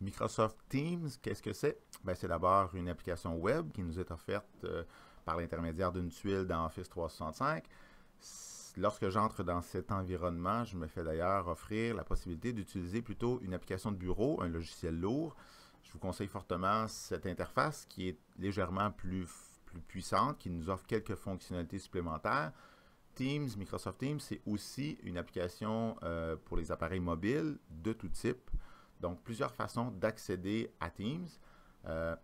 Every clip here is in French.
Microsoft Teams, qu'est-ce que c'est? Ben, c'est d'abord une application web qui nous est offerte euh, par l'intermédiaire d'une tuile dans Office 365. Lorsque j'entre dans cet environnement, je me fais d'ailleurs offrir la possibilité d'utiliser plutôt une application de bureau, un logiciel lourd. Je vous conseille fortement cette interface qui est légèrement plus, plus puissante, qui nous offre quelques fonctionnalités supplémentaires. Teams, Microsoft Teams, c'est aussi une application euh, pour les appareils mobiles de tout type donc, plusieurs façons d'accéder à Teams. Euh,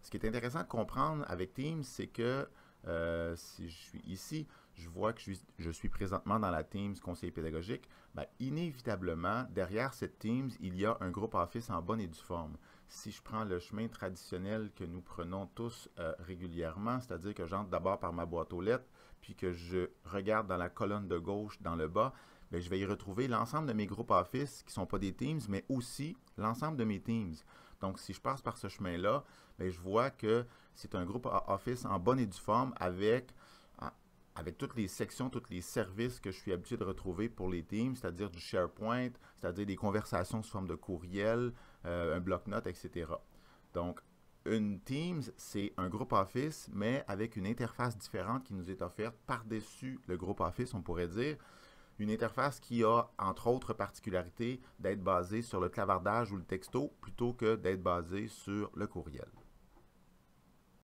ce qui est intéressant de comprendre avec Teams, c'est que euh, si je suis ici, je vois que je suis, présentement dans la Teams conseil pédagogique. Ben, inévitablement, derrière cette Teams, il y a un groupe Office en bonne et due forme. Si je prends le chemin traditionnel que nous prenons tous euh, régulièrement, c'est-à-dire que j'entre d'abord par ma boîte aux lettres, puis que je regarde dans la colonne de gauche, dans le bas, ben, je vais y retrouver l'ensemble de mes groupes Office qui ne sont pas des Teams, mais aussi l'ensemble de mes Teams. Donc, si je passe par ce chemin-là, ben, je vois que c'est un groupe Office en bonne et due forme avec, avec toutes les sections, tous les services que je suis habitué de retrouver pour les Teams, c'est-à-dire du SharePoint, c'est-à-dire des conversations sous forme de courriel, euh, un bloc-notes, etc. Donc, une Teams, c'est un groupe Office, mais avec une interface différente qui nous est offerte par-dessus le groupe Office, on pourrait dire. Une interface qui a, entre autres particularités, d'être basée sur le clavardage ou le texto plutôt que d'être basée sur le courriel.